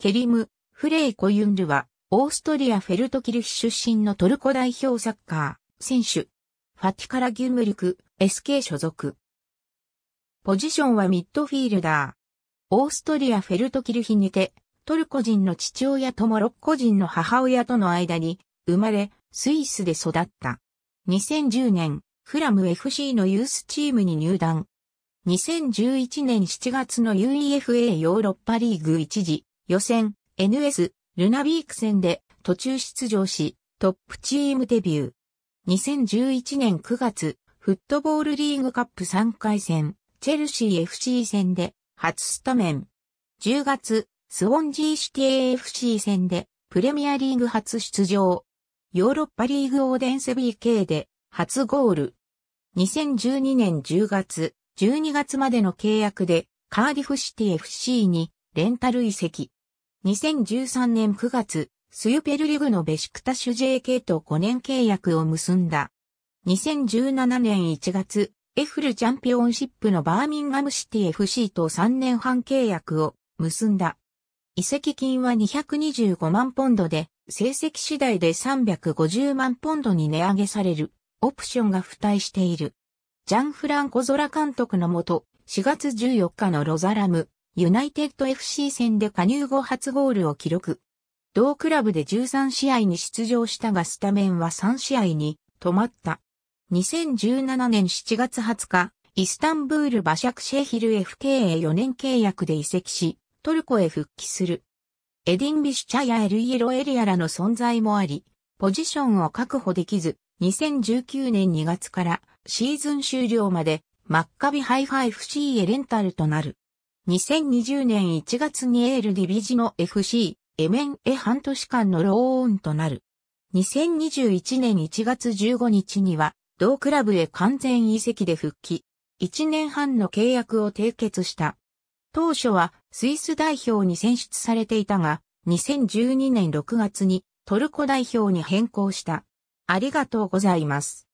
ケリム・フレイ・コユンルは、オーストリア・フェルトキルヒ出身のトルコ代表サッカー、選手。ファティカラ・ギュムルク、SK 所属。ポジションはミッドフィールダー。オーストリア・フェルトキルヒにて、トルコ人の父親とモロッコ人の母親との間に、生まれ、スイスで育った。2010年、フラム FC のユースチームに入団。2011年7月の UEFA ヨーロッパリーグ一時、予選 NS ルナビーク戦で途中出場し、トップチームデビュー。2011年9月、フットボールリーグカップ3回戦、チェルシー FC 戦で初スタメン。10月、スウォンジーシティ AFC 戦でプレミアリーグ初出場。ヨーロッパリーグオーデンセ BK で初ゴール。2012年10月、12月までの契約でカーディフシティ FC にレンタル移籍。2013年9月、スユペルリグのベシクタシュ JK と5年契約を結んだ。2017年1月、エフルチャンピオンシップのバーミンガムシティ FC と3年半契約を結んだ。移籍金は225万ポンドで、成績次第で350万ポンドに値上げされる、オプションが付帯している。ジャンフランコ・ゾラ監督のもと、4月14日のロザラム、ユナイテッド FC 戦で加入後初ゴールを記録。同クラブで13試合に出場したがスタメンは3試合に止まった。2017年7月20日、イスタンブールバシャクシェヒル FK へ4年契約で移籍し、トルコへ復帰する。エディンビシュチャやエルイエロエリアらの存在もあり、ポジションを確保できず、2019年2月からシーズン終了までマッカビハイファイフ C へレンタルとなる。2020年1月にエールディビジの FC、エメンへ半年間のローンとなる。2021年1月15日には、同クラブへ完全移籍で復帰。1年半の契約を締結した。当初はスイス代表に選出されていたが、2012年6月にトルコ代表に変更した。ありがとうございます。